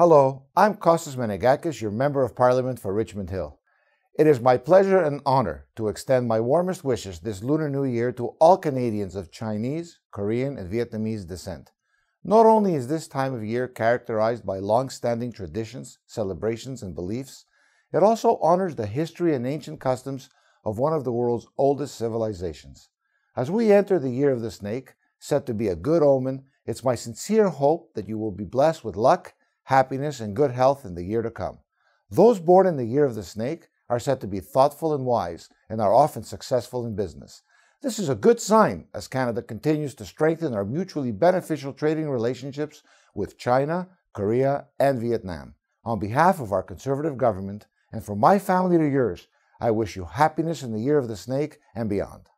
Hello, I'm Kostas Menegakis, your Member of Parliament for Richmond Hill. It is my pleasure and honor to extend my warmest wishes this Lunar New Year to all Canadians of Chinese, Korean, and Vietnamese descent. Not only is this time of year characterized by long standing traditions, celebrations, and beliefs, it also honors the history and ancient customs of one of the world's oldest civilizations. As we enter the year of the snake, set to be a good omen, it's my sincere hope that you will be blessed with luck happiness, and good health in the year to come. Those born in the year of the snake are said to be thoughtful and wise and are often successful in business. This is a good sign as Canada continues to strengthen our mutually beneficial trading relationships with China, Korea, and Vietnam. On behalf of our Conservative government and from my family to yours, I wish you happiness in the year of the snake and beyond.